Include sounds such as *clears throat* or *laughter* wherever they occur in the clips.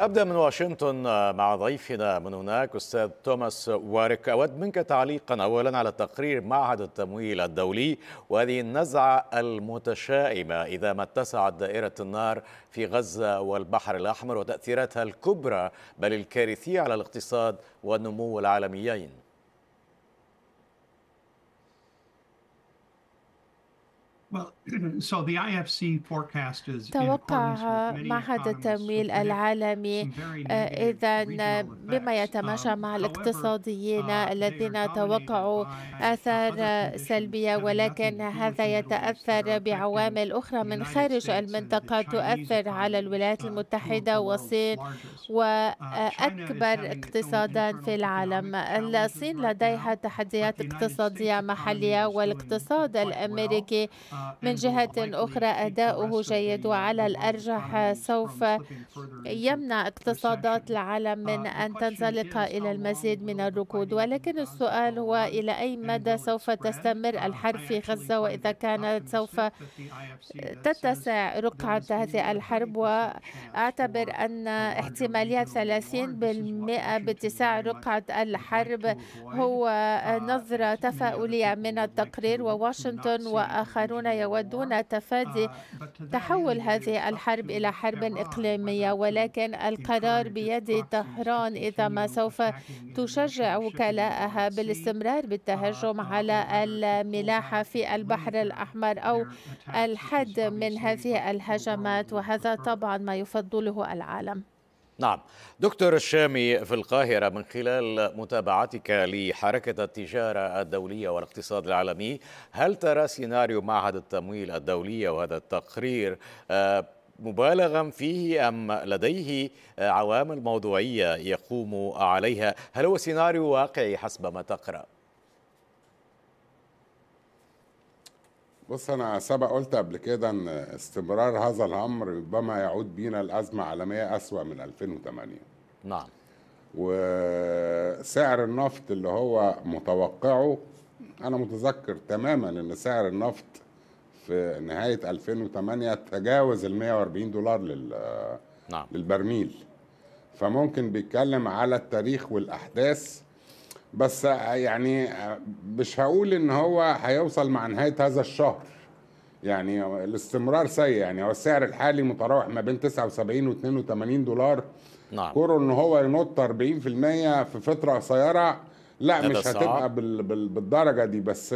أبدأ من واشنطن آه، مع ضيفنا من هناك أستاذ توماس وارك أود منك تعليقا أولا على تقرير معهد التمويل الدولي وهذه النزعة المتشائمة إذا ما اتسعت دائرة النار في غزة والبحر الأحمر وتأثيراتها الكبرى بل الكارثية على الاقتصاد والنمو العالميين *clears throat* توقع معهد التمويل العالمي إذا بما يتماشى um, مع الاقتصاديين uh, الذين توقعوا آثار سلبية ولكن هذا يتأثر بعوامل أخرى من خارج المنطقة تؤثر على الولايات uh, المتحدة والصين وأكبر uh, آه، اقتصادا في العالم الصين لديها تحديات اقتصادية محلية والاقتصاد الأمريكي من جهة أخرى أداؤه جيد وعلى الأرجح سوف يمنع اقتصادات العالم uh, من أن تنزلق إلى المزيد من الركود ولكن السؤال هو إلى أي مدى سوف تستمر uh, الحرب في غزة وإذا كانت سوف تتسع رقعة هذه الحرب وأعتبر أن احتمالية 30% باتساع رقعة الحرب هو uh, نظرة تفاؤلية من التقرير وواشنطن وآخرون يودون آه، تفادي تحول هذه الحرب إلى حرب إقليمية ولكن القرار بيد طهران إذا ما سوف تشجع وكلاءها بالاستمرار بالتهجم على الملاحة في البحر الأحمر أو الحد من هذه الهجمات وهذا آه، آه، طبعا ما يفضله العالم نعم دكتور الشامي في القاهرة من خلال متابعتك لحركة التجارة الدولية والاقتصاد العالمي هل ترى سيناريو معهد التمويل الدولية وهذا التقرير آه، مبالغا فيه أم لديه آه، عوامل موضوعية يقوم عليها هل هو سيناريو واقعي حسب ما تقرأ؟ بص انا سبق قلت قبل كده ان استمرار هذا الامر ربما يعود بينا لازمه عالميه اسوا من 2008 نعم وسعر النفط اللي هو متوقعه انا متذكر تماما ان سعر النفط في نهايه 2008 تجاوز ال 140 دولار لل نعم. للبرميل فممكن بيتكلم على التاريخ والاحداث بس يعني مش هقول ان هو هيوصل مع نهايه هذا الشهر يعني الاستمرار سيء يعني هو السعر الحالي متراوح ما بين 79 و 82 دولار نعم كورو ان هو ينط 40% في فتره قصيره لا مش هتبقى بال بال بالدرجه دي بس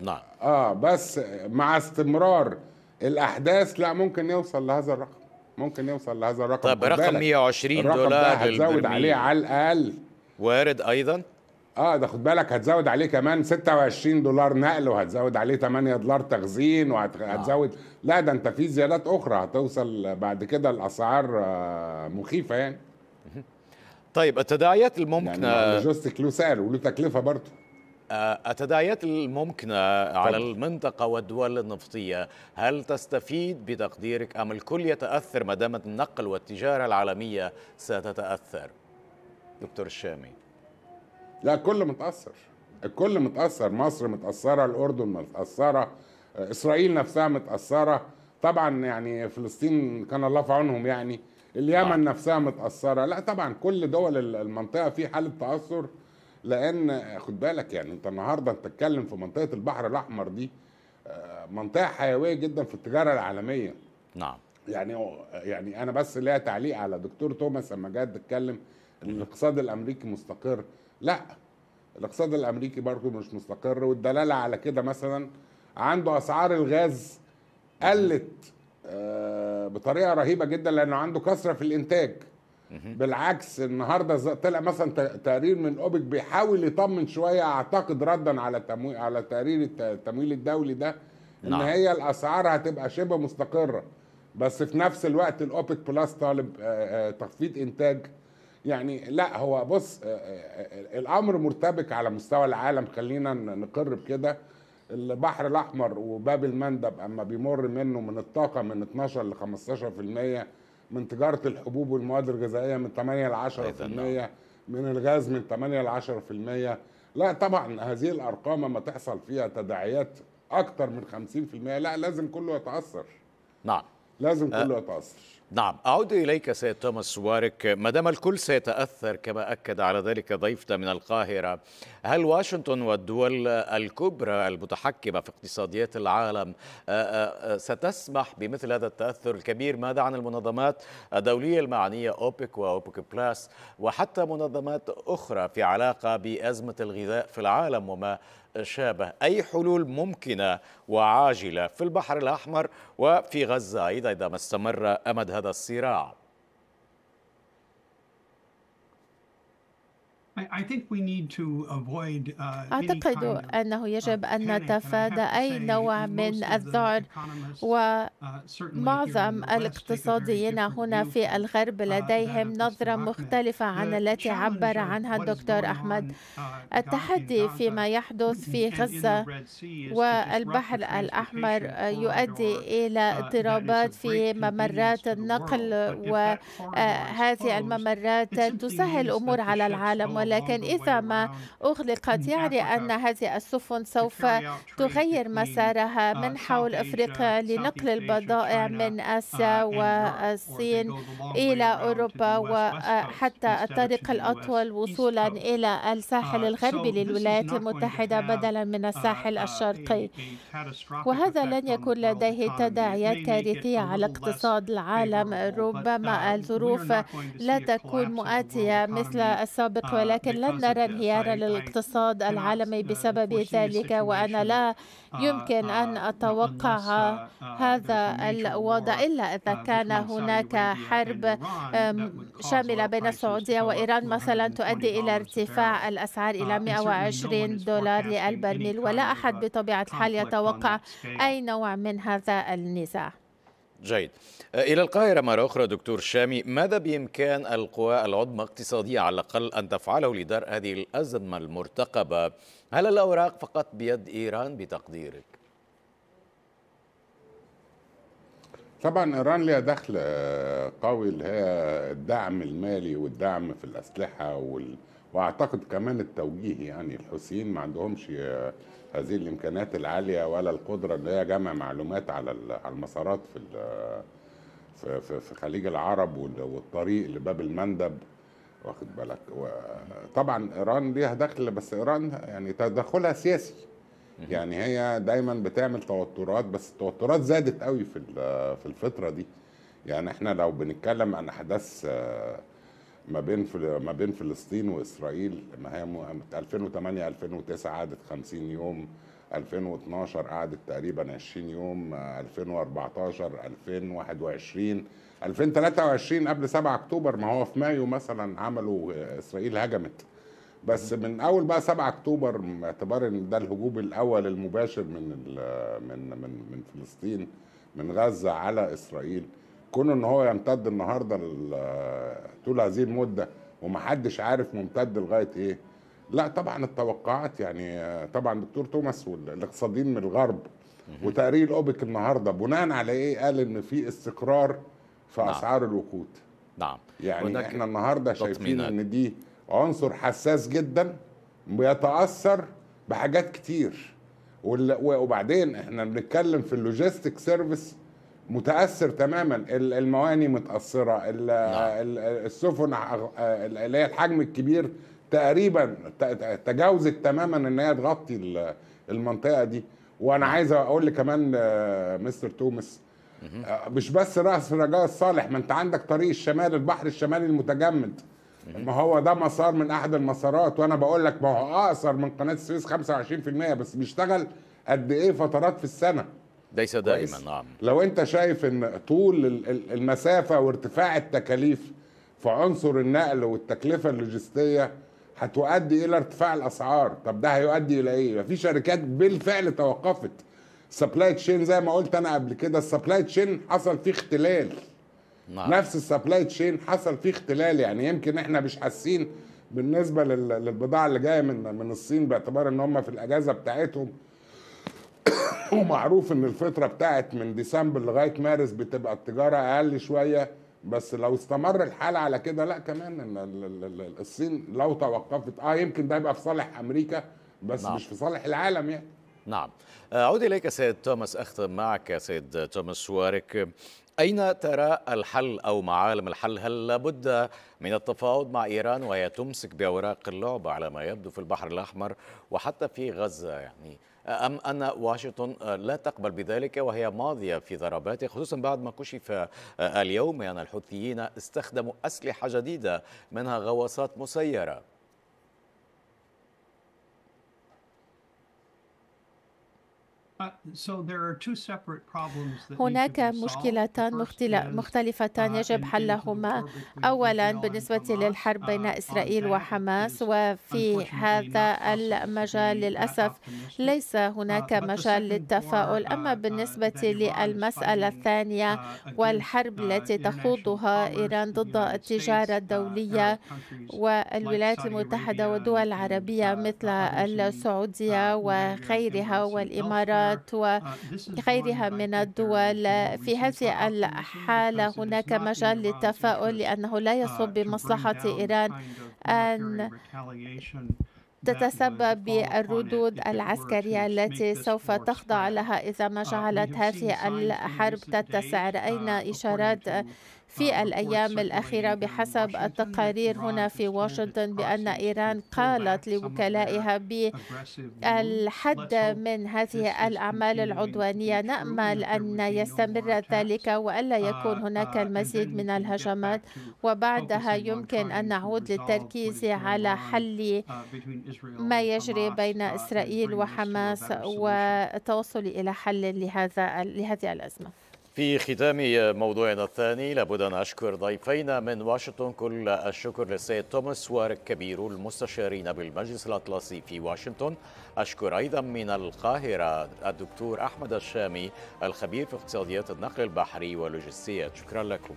نعم اه بس مع استمرار الاحداث لا ممكن يوصل لهذا الرقم ممكن يوصل لهذا الرقم طب رقم 120 دولار الرقم ده هتزود عليه على الاقل وارد ايضا اه ده خد بالك هتزود عليه كمان 26 دولار نقل وهتزود عليه 8 دولار تخزين وهتزود آه. لا ده انت في زيادات اخرى هتوصل بعد كده الاسعار آه، مخيفه يعني *laughs* طيب التداعيات الممكنه يعني لوجيستيك له سعر وله تكلفه برضه آه، التداعيات الممكنة على المنطقة والدول النفطية هل تستفيد بتقديرك أم الكل يتأثر ما دامت النقل والتجارة العالمية ستتأثر دكتور الشامي لا الكل متاثر الكل متاثر مصر متاثره الاردن متاثره اسرائيل نفسها متاثره طبعا يعني فلسطين كان الله في عونهم يعني اليمن آه. نفسها متاثره لا طبعا كل دول المنطقه في حاله تاثر لان خد بالك يعني انت النهارده انت تتكلم في منطقه البحر الاحمر دي آه، منطقه حيويه جدا في التجاره العالميه نعم يعني يعني انا بس ليا تعليق على دكتور توماس لما جاء اتكلم ان الاقتصاد الامريكي مستقر لا الاقتصاد الامريكي برضه مش مستقر والدلاله على كده مثلا عنده اسعار الغاز قلت آه، بطريقه رهيبه جدا لانه عنده كثره في الانتاج بالعكس النهارده طلع مثلا تقرير من اوبك بيحاول يطمن شويه اعتقد ردا على على تقرير التمويل الدولي ده ان نعم. هي الاسعار هتبقى شبه مستقره بس في نفس الوقت الاوبك بلس طالب آه، آه، تخفيض انتاج يعني لا هو بص آه، آه، آه، الامر مرتبك على مستوى العالم خلينا نقر بكده البحر الاحمر وباب المندب اما بيمر منه من الطاقه من 12 ل 15% من تجاره الحبوب والمواد الغذائيه من 8 ل 10% نعم. من الغاز من 8 ل 10% لا طبعا هذه الارقام ما تحصل فيها تداعيات اكتر من 50% لا لازم كله يتاثر نعم لازم كله يتاثر نعم أعود إليك سيد توماس وارك ما دام الكل سيتأثر كما أكد على ذلك ضيفنا من القاهرة هل واشنطن والدول الكبرى المتحكمة في اقتصاديات العالم آه، آه، آه، ستسمح بمثل هذا التأثر الكبير ماذا عن المنظمات الدولية المعنية أوبك وأوبك بلاس وحتى منظمات أخرى في علاقة بأزمة الغذاء في العالم وما شابه أي حلول ممكنة وعاجلة في البحر الأحمر وفي غزة أيضا إذا ما استمر أمد هذا هذا الصراع Uh, أعتقد أنه يجب uh, أن نتفادى أي نوع من الذعر ومعظم uh, الاقتصاديين هنا في الغرب لديهم نظرة مختلفة عن التي عبر عنها الدكتور أحمد التحدي فيما يحدث في غزة والبحر الأحمر يؤدي إلى اضطرابات في ممرات النقل وهذه الممرات تسهل أمور على العالم ولكن إذا ما أغلقت يعني أن هذه السفن سوف تغير مسارها من حول أفريقيا لنقل البضائع من آسيا والصين إلى أوروبا وحتى الطريق الأطول وصولا إلى الساحل الغربي للولايات المتحدة بدلا من الساحل الشرقي وهذا لن يكون لديه تداعيات كارثية على اقتصاد العالم ربما الظروف لا تكون مؤاتية مثل السابق ولكن ولكن لن نرى انهيارا للاقتصاد العالمي بسبب ذلك وأنا لا يمكن آه، أن آه، أتوقع آه، هذا الوضع إلا إذا كان هناك حرب شاملة بين السعودية وإيران مثلا تؤدي إلى ارتفاع الأسعار إلى 120 دولار للبرميل ولا أحد بطبيعة الحال يتوقع أي نوع من هذا النزاع جيد آه، إلى القاهرة مرة أخرى دكتور شامي ماذا بإمكان القوى العظمى اقتصادية على الأقل أن تفعله لدرء هذه الأزمة المرتقبة هل الأوراق فقط بيد إيران بتقديرك؟ طبعا ايران لها دخل آه، قوي اللي هي الدعم المالي والدعم في الاسلحه وال... واعتقد كمان التوجيه يعني الحوثيين ما عندهمش آه، هذه الامكانيات العاليه ولا القدره ان هي جمع معلومات على على المسارات في في في خليج العرب والطريق لباب المندب واخد بالك طبعا ايران ليها دخل بس ايران يعني تدخلها سياسي يعني هي دايما بتعمل توترات بس التوترات زادت قوي في في الفتره دي يعني احنا لو بنتكلم عن احداث ما بين ما بين فلسطين واسرائيل ما هي 2008 2009 قعدت 50 يوم 2012 قعدت تقريبا 20 يوم 2014 2021 2023 قبل 7 اكتوبر ما هو في مايو مثلا عملوا اسرائيل هجمت بس من اول بقى 7 اكتوبر باعتبار ان ده الهجوم الاول المباشر من من من من فلسطين من غزه على اسرائيل كون ان هو يمتد النهارده طول هذه المده ومحدش عارف ممتد لغايه ايه لا طبعا التوقعات يعني طبعا دكتور توماس والاقتصاديين من الغرب وتقرير الاوبك النهارده بناء على ايه قال ان في استقرار في نعم. اسعار الوقود نعم يعني احنا النهارده شايفين ان دي عنصر حساس جدا بيتاثر بحاجات كتير وبعدين احنا بنتكلم في اللوجيستيك سيرفيس متاثر تماما المواني متاثره نعم. السفن اللي هي الحجم الكبير تقريبا تجاوزت تماما ان هي تغطي المنطقه دي وانا نعم. عايز اقول كمان آه، مستر توماس آه، مش بس راس رجاء الصالح ما انت عندك طريق الشمال البحر الشمالي المتجمد ما هو ده مسار من احد المسارات وانا بقول لك ما هو اقصر من قناه السويس 25% بس بيشتغل قد ايه فترات في السنه ليس دائما نعم لو انت شايف ان طول المسافه وارتفاع التكاليف في عنصر النقل والتكلفه اللوجستيه هتؤدي الى ارتفاع الاسعار طب ده هيؤدي الى ايه في شركات بالفعل توقفت سبلاي تشين زي ما قلت انا قبل كده السبلاي تشين حصل فيه اختلال نعم. نفس السبلاي تشين حصل فيه اختلال يعني يمكن احنا مش حاسين بالنسبه للبضاعه اللي جايه من من الصين باعتبار ان هم في الاجازه بتاعتهم ومعروف ان الفتره بتاعت من ديسمبر لغايه مارس بتبقى التجاره اقل شويه بس لو استمر الحال على كده لا كمان ان الصين لو توقفت اه يمكن ده يبقى في صالح امريكا بس نعم. مش في صالح العالم يعني نعم آه، أعود إليك سيد توماس أختم معك سيد توماس شوارك أين ترى الحل أو معالم الحل؟ هل لابد من التفاوض مع إيران وهي تمسك بأوراق اللعبة على ما يبدو في البحر الأحمر وحتى في غزة يعني أم أن واشنطن لا تقبل بذلك وهي ماضية في ضرباتها خصوصا بعد ما كشف اليوم أن يعني الحوثيين استخدموا أسلحة جديدة منها غواصات مسيرة Uh, هناك مشكلتان uh, مختلفتان uh, يجب حلهما اولا بالنسبه للحرب بين اسرائيل وحماس وفي هذا المجال للاسف ليس هناك مجال للتفاؤل اما بالنسبه للمساله الثانيه والحرب التي تخوضها ايران ضد التجاره الدوليه والولايات المتحده والدول العربيه مثل السعوديه وغيرها والامارات الإمارات وغيرها من الدول في هذه الحالة هناك مجال للتفاؤل لأنه لا يصب بمصلحة إيران أن تتسبب بالردود العسكرية التي سوف تخضع لها إذا ما جعلت هذه الحرب تتسع رأينا إشارات في الأيام الأخيرة بحسب التقارير هنا في واشنطن بأن إيران قالت لوكلائها بالحد من هذه الأعمال العدوانية نأمل أن يستمر ذلك وألا يكون هناك المزيد من الهجمات وبعدها يمكن أن نعود للتركيز على حل ما يجري بين إسرائيل وحماس والتوصل إلى حل لهذا لهذه الأزمة في ختام موضوعنا الثاني لابد أن أشكر ضيفينا من واشنطن كل الشكر للسيد توماس وارك كبير المستشارين بالمجلس الأطلسي في واشنطن أشكر أيضا من القاهرة الدكتور أحمد الشامي الخبير في اقتصاديات النقل البحري ولوجستيات شكرا لكم